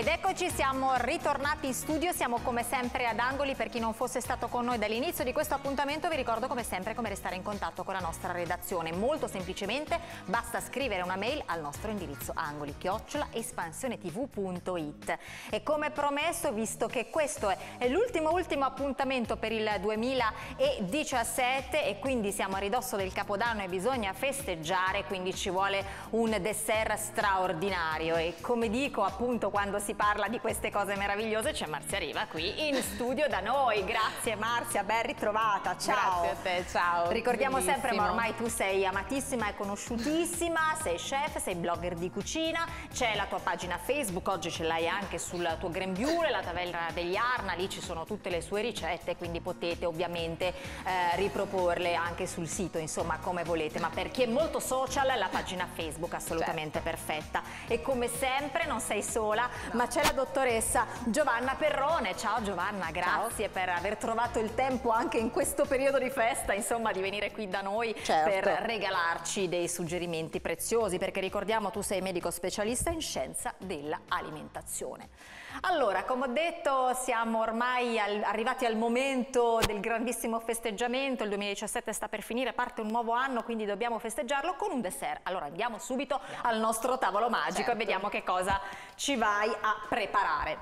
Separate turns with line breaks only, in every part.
Ed eccoci, siamo ritornati in studio, siamo come sempre ad Angoli, per chi non fosse stato con noi dall'inizio di questo appuntamento vi ricordo come sempre come restare in contatto con la nostra redazione, molto semplicemente basta scrivere una mail al nostro indirizzo angoli chiocciola espansionetv.it e come promesso, visto che questo è l'ultimo ultimo appuntamento per il 2017 e quindi siamo a ridosso del Capodanno e bisogna festeggiare, quindi ci vuole un dessert straordinario e come dico appunto quando si si parla di queste cose meravigliose c'è Marzia Riva qui in studio da noi. Grazie Marzia, ben ritrovata. Ciao. Grazie a te, ciao. Ricordiamo Bellissimo. sempre, ma ormai tu sei amatissima e conosciutissima, sei chef, sei blogger di cucina, c'è la tua pagina Facebook, oggi ce l'hai anche sul tuo grembiule, la taverna degli Arna, lì ci sono tutte le sue ricette, quindi potete ovviamente eh, riproporle anche sul sito, insomma come volete, ma per chi è molto social la pagina Facebook assolutamente certo. perfetta. E come sempre non sei sola, no ma c'è la dottoressa Giovanna Perrone. Ciao Giovanna, grazie Ciao. per aver trovato il tempo anche in questo periodo di festa, insomma, di venire qui da noi certo. per regalarci dei suggerimenti preziosi, perché ricordiamo tu sei medico specialista in scienza dell'alimentazione. Allora, come ho detto, siamo ormai al, arrivati al momento del grandissimo festeggiamento, il 2017 sta per finire, parte un nuovo anno, quindi dobbiamo festeggiarlo con un dessert. Allora andiamo subito al nostro tavolo magico certo. e vediamo che cosa ci vai a preparare.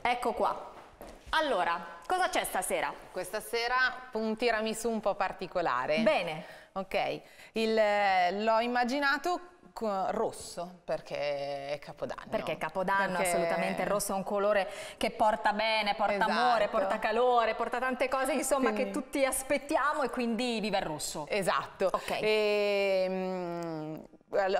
Ecco qua. Allora, cosa c'è stasera? Questa sera
un tiramisù un po' particolare. Bene. Ok, eh, l'ho
immaginato rosso perché è capodanno. Perché è capodanno, perché... assolutamente. Il rosso è un colore che porta bene, porta esatto. amore, porta calore, porta tante cose insomma quindi... che tutti aspettiamo e quindi vive il rosso. Esatto. Ok. E, ehm,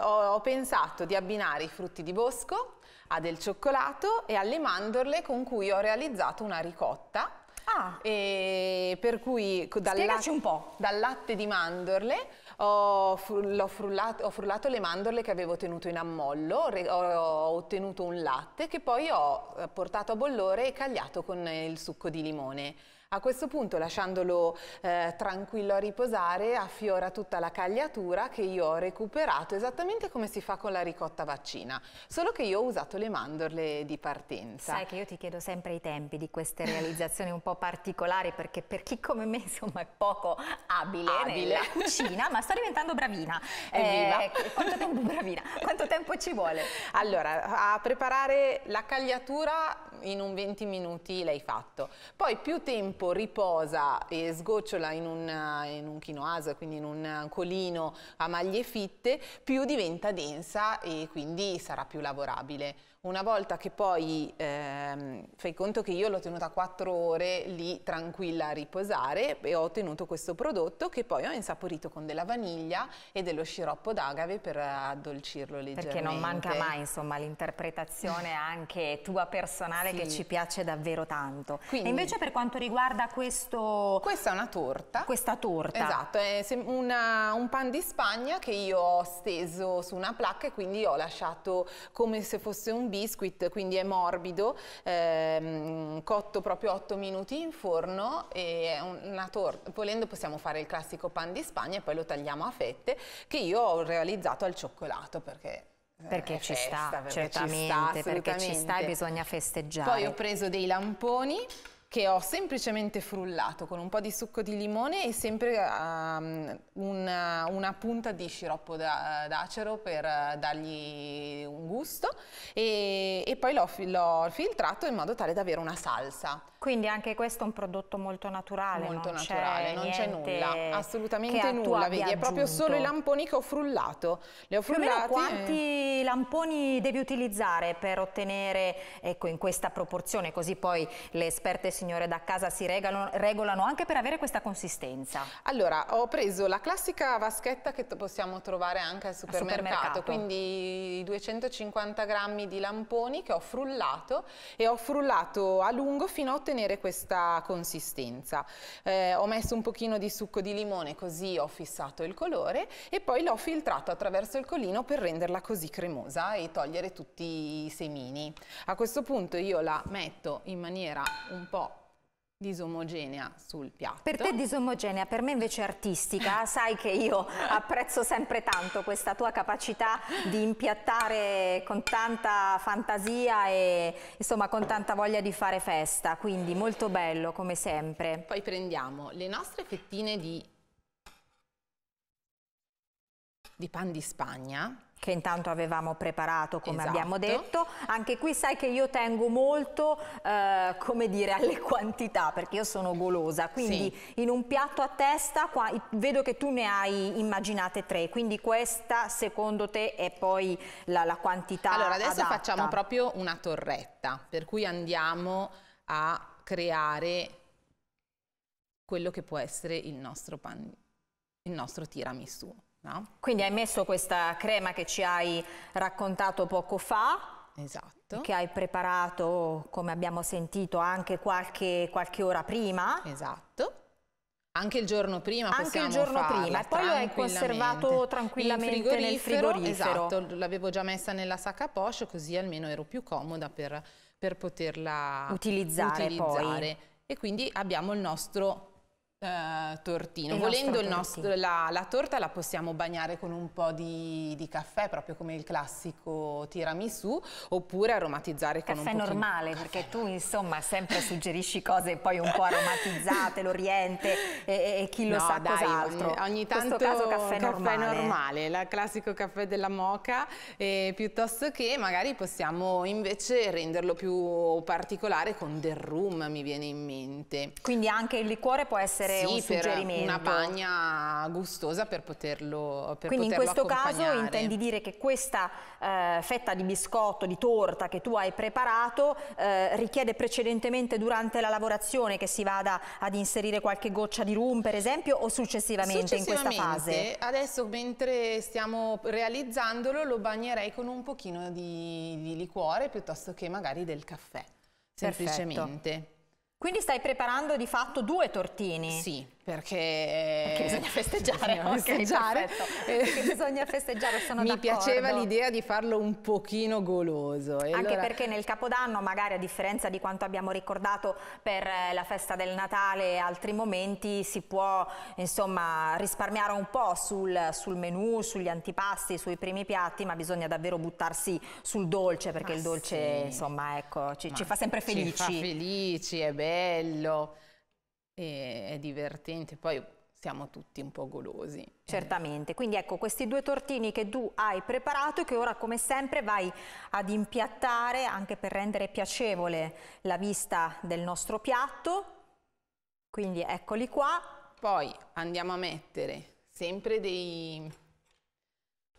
ho, pensato di abbinare i frutti di bosco a del cioccolato e alle mandorle con cui ho realizzato una ricotta. Ah. per cui dal latte, dal latte, di mandorle ho, frullato, ho, frullato, le mandorle che avevo tenuto in ammollo, ho, ottenuto un latte che poi ho eh, portato a bollore e cagliato con il succo di limone. A questo punto, lasciandolo eh, tranquillo a riposare, affiora tutta la cagliatura che io ho recuperato, esattamente come si fa con la ricotta vaccina, solo che io ho usato le mandorle di partenza. Sai che
io ti chiedo sempre i tempi di queste realizzazioni un po' particolari, perché per chi come me, insomma, è poco abile, abile. nella cucina, ma sto diventando bravina. Evviva! Eh, quanto tempo bravina? Quanto tempo ci vuole? Allora, a preparare la
cagliatura in un 20 minuti l'hai fatto. Poi più tempo tempo riposa e sgocciola in un, in un chinoasa, quindi in un colino a maglie fitte, più diventa densa e quindi sarà più lavorabile. Una volta che poi ehm, fai conto che io l'ho tenuta 4 ore lì tranquilla a riposare e ho ottenuto questo prodotto che poi ho insaporito con della vaniglia e dello sciroppo d'agave
per addolcirlo leggermente. Perché non manca mai insomma l'interpretazione anche tua personale sì. che ci piace davvero tanto. Quindi, e invece per quanto riguarda questo... Questa
è una torta. Questa torta. Esatto, è una, un pan di Spagna che io ho steso su una placca e quindi ho lasciato come se fosse un biscuit, quindi è morbido, ehm, cotto proprio 8 minuti in forno e è una torta, volendo possiamo fare il classico pan di Spagna e poi lo tagliamo a fette che io ho realizzato al cioccolato
perché eh, perché, ci, festa, sta, perché ci sta, certamente, perché ci sta e bisogna festeggiare. Poi ho
preso dei lamponi che ho semplicemente frullato con un po' di succo di limone e sempre um, ehm, una, una, punta di sciroppo d'acero per eh, dargli un gusto e, e poi l'ho filtrato in modo tale da avere una salsa.
Quindi anche questo è un prodotto molto naturale, molto non naturale, non c'è nulla, assolutamente nulla, vedi, aggiunto. è proprio solo i
lamponi che ho frullato. Li ho frullati. quanti
e... lamponi devi utilizzare per ottenere ecco in questa proporzione così poi le esperte si signore da casa si regolano, regolano anche per avere questa consistenza?
Allora, ho preso la classica vaschetta che possiamo trovare anche al supermercato, supermercato. quindi 250 grammi di lamponi che ho frullato e ho frullato a lungo fino a ottenere questa consistenza. Eh, ho messo un pochino di succo di limone così ho fissato il colore e poi l'ho filtrato attraverso il colino per renderla così cremosa e togliere tutti i semini. A questo punto io la metto in maniera un po' disomogenea sul piatto. Per te
disomogenea, per me invece artistica, sai che io apprezzo sempre tanto questa tua capacità di impiattare con tanta fantasia e insomma con tanta voglia di fare festa, quindi molto bello come sempre. Poi prendiamo le nostre fettine di, di pan di Spagna, che intanto avevamo preparato come esatto. abbiamo detto. Anche qui sai che io tengo molto, eh, come dire, alle quantità perché io sono golosa, quindi sì. in un piatto a testa qua, vedo che tu ne hai immaginate tre, quindi questa secondo te è poi la, la quantità Allora adesso adatta. facciamo
proprio una torretta, per cui andiamo a creare quello che può essere il nostro, pan, il nostro tiramisù. No?
Quindi hai messo questa crema che ci hai raccontato poco fa. Esatto. Che hai preparato, come abbiamo sentito, anche qualche, qualche ora prima. Esatto. Anche il giorno prima Anche il giorno farla, prima, e poi lo hai conservato tranquillamente frigorifero, nel
frigorifero. Esatto, l'avevo già messa nella sacca poche, così almeno ero più comoda per, per poterla utilizzare. utilizzare. E quindi abbiamo il nostro Uh, tortino. Il Volendo il nostro, la, la, torta la possiamo bagnare con un po' di, di, caffè, proprio come il classico tiramisù, oppure aromatizzare caffè con un po' Caffè normale,
perché tu insomma sempre suggerisci cose poi un po' aromatizzate, l'oriente e, e, chi lo no, sa dai, cos'altro. Ogni, ogni tanto caso caffè, normale. caffè normale,
il classico caffè della moca, eh, piuttosto che magari possiamo invece renderlo più particolare con del rum, mi viene in mente. Quindi anche il liquore può essere essere sì, un suggerimento. una bagna gustosa per poterlo per Quindi poterlo in questo caso intendi
dire che questa eh, fetta di biscotto, di torta che tu hai preparato eh, richiede precedentemente durante la lavorazione che si vada ad inserire qualche goccia di rum per esempio o successivamente, successivamente in questa fase?
Adesso mentre stiamo realizzandolo lo bagnerei con un pochino di, di liquore piuttosto che magari del caffè
semplicemente. Quindi stai preparando di fatto due tortini. Sì. Perché, perché, bisogna festeggiare, bisogna festeggiare. Okay, perché bisogna festeggiare, sono Mi piaceva l'idea
di farlo un pochino goloso. Anche allora... perché
nel Capodanno, magari a differenza di quanto abbiamo ricordato per eh, la festa del Natale e altri momenti, si può insomma risparmiare un po' sul, sul menù, sugli antipasti, sui primi piatti, ma bisogna davvero buttarsi sul dolce, perché ma il dolce sì. insomma ecco, ci, ci fa sempre felici. Ci fa felici, è bello e è divertente.
Poi siamo tutti un po' golosi.
Certamente, quindi ecco questi due tortini che tu hai preparato e che ora come sempre vai ad impiattare anche per rendere piacevole la vista del nostro piatto. Quindi eccoli qua. Poi andiamo a mettere sempre dei,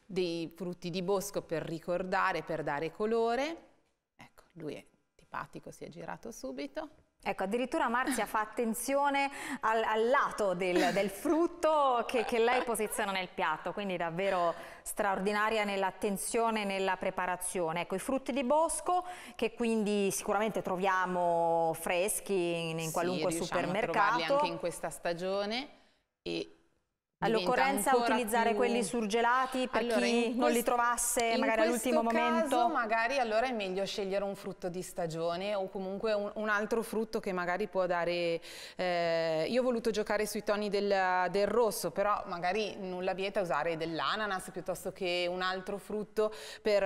dei frutti di bosco per ricordare, per dare colore. Ecco, lui è
tipatico, si è girato subito. Ecco, addirittura Marzia fa attenzione al, al lato del, del frutto che, che, lei posiziona nel piatto, quindi davvero straordinaria nell'attenzione e nella preparazione. Ecco, i frutti di bosco che quindi sicuramente troviamo freschi in, in qualunque sì, supermercato. Sì, anche in
questa stagione e
All'occorrenza utilizzare più... quelli surgelati per allora, chi
non li trovasse magari all'ultimo momento? caso magari allora è meglio scegliere un frutto di stagione o comunque un, un altro frutto che magari può dare... Eh, io ho voluto giocare sui toni del, del rosso, però magari nulla vieta usare dell'ananas piuttosto che un altro frutto per,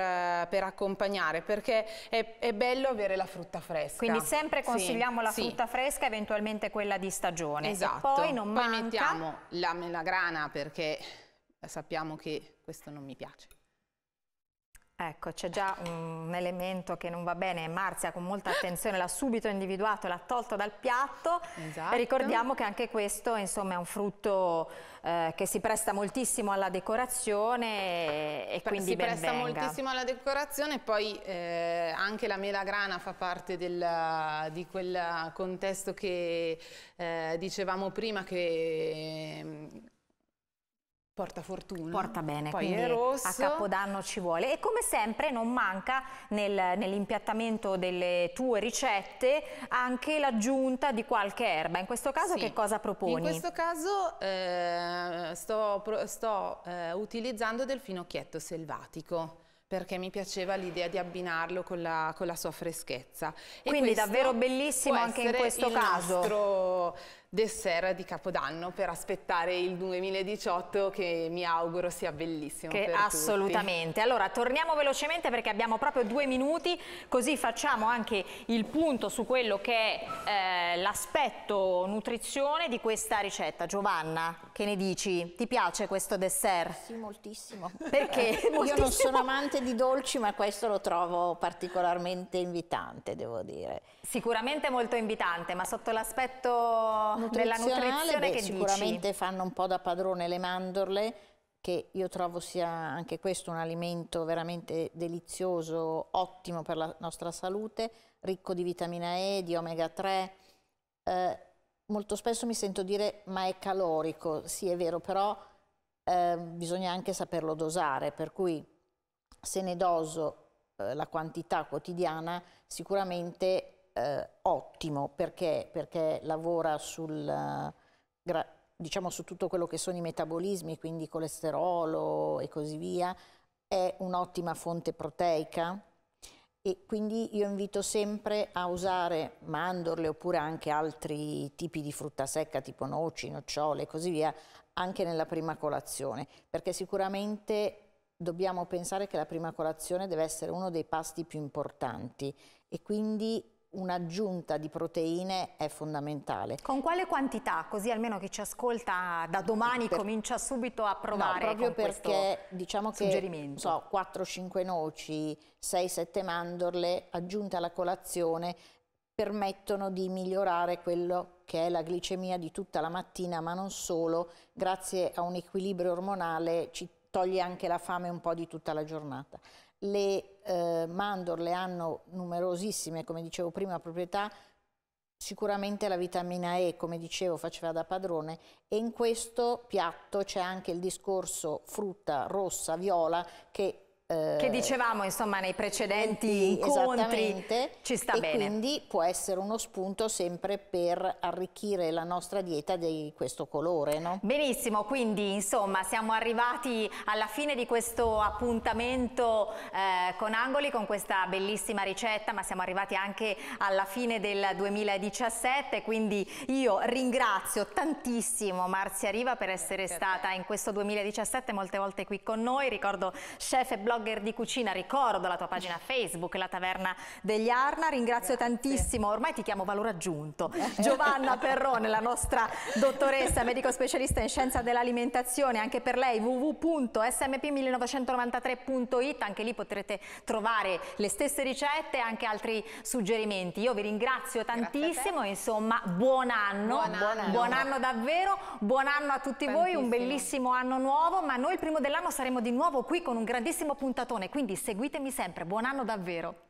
per accompagnare, perché è, è, bello avere la
frutta fresca.
Quindi sempre consigliamo sì, la frutta
fresca, eventualmente quella di stagione. Esatto. E poi non poi manca... mettiamo
la melagrana strana perché sappiamo che questo non mi piace.
Ecco, c'è già un elemento che non va bene. Marzia con molta attenzione l'ha subito individuato, e l'ha tolto dal piatto. Esatto. E ricordiamo che anche questo insomma, è un frutto eh, che si presta moltissimo alla decorazione e, quindi Si presta venga. moltissimo
alla decorazione poi eh, anche la melagrana fa parte del, di quel contesto che eh, dicevamo prima che porta fortuna. Porta bene, Poi quindi a Capodanno
ci vuole. E come sempre non manca nel, nell'impiattamento delle tue ricette anche l'aggiunta di qualche erba. In questo caso sì. che cosa proponi? In questo
caso eh, sto, sto eh, utilizzando del finocchietto selvatico perché mi piaceva l'idea di abbinarlo con la, con la sua freschezza. E Quindi davvero bellissimo anche in questo caso. Nostro, dessert di Capodanno per aspettare il 2018 che mi auguro sia bellissimo che assolutamente tutti.
allora torniamo velocemente perché abbiamo proprio due minuti così facciamo anche il punto su quello che è eh, l'aspetto nutrizione di questa
ricetta Giovanna che ne dici? ti piace questo dessert? sì moltissimo perché? moltissimo. io non sono amante di dolci ma questo lo trovo particolarmente invitante devo dire sicuramente molto invitante ma sotto
l'aspetto nella nutrizione beh, che sicuramente dici?
fanno un po' da padrone le mandorle che io trovo sia anche questo un alimento veramente delizioso, ottimo per la nostra salute, ricco di vitamina E, di omega 3. Eh, molto spesso mi sento dire ma è calorico, sì è vero, però eh, bisogna anche saperlo dosare, per cui se ne doso eh, la quantità quotidiana sicuramente eh, ottimo perché, perché lavora sul, eh, diciamo, su tutto quello che sono i metabolismi, quindi colesterolo e così via, è un'ottima fonte proteica e quindi io invito sempre a usare mandorle oppure anche altri tipi di frutta secca tipo noci, nocciole e così via anche nella prima colazione perché sicuramente dobbiamo pensare che la prima colazione deve essere uno dei pasti più importanti e quindi un'aggiunta di proteine è fondamentale. Con quale quantità? Così almeno chi ci ascolta da domani per... comincia subito a provare no, proprio perché diciamo che so, 4-5 noci, 6-7 mandorle aggiunte alla colazione permettono di migliorare quello che è la glicemia di tutta la mattina, ma non solo, grazie a un equilibrio ormonale ci toglie anche la fame un po' di tutta la giornata le eh, mandorle hanno numerosissime, come dicevo prima, proprietà, sicuramente la vitamina E, come dicevo, faceva da padrone e in questo piatto c'è anche il discorso frutta rossa, viola che che eh, dicevamo
insomma nei precedenti eh, incontri
ci sta e bene. quindi può essere uno spunto sempre per arricchire la nostra dieta di questo colore. No? Benissimo, quindi insomma siamo arrivati alla fine di questo
appuntamento eh, con Angoli con questa bellissima ricetta ma siamo arrivati anche alla fine del 2017 quindi io ringrazio tantissimo Marzia Riva per essere Grazie stata in questo 2017 molte volte qui con noi, ricordo chef e blog blogger di cucina, ricordo la tua pagina Facebook, la Taverna degli Arna, ringrazio Grazie. tantissimo, ormai ti chiamo valore aggiunto, Giovanna Perrone, la nostra dottoressa, medico specialista in scienza dell'alimentazione, anche per lei www.smp1993.it, anche lì potrete trovare le stesse ricette e anche altri suggerimenti. Io vi ringrazio tantissimo, insomma buon anno, buon anno, buon anno davvero, buon anno a tutti Tantissimo. voi, un bellissimo anno nuovo, ma noi il primo dell'anno saremo di nuovo qui con un grandissimo punto puntatone, quindi seguitemi sempre, buon anno davvero!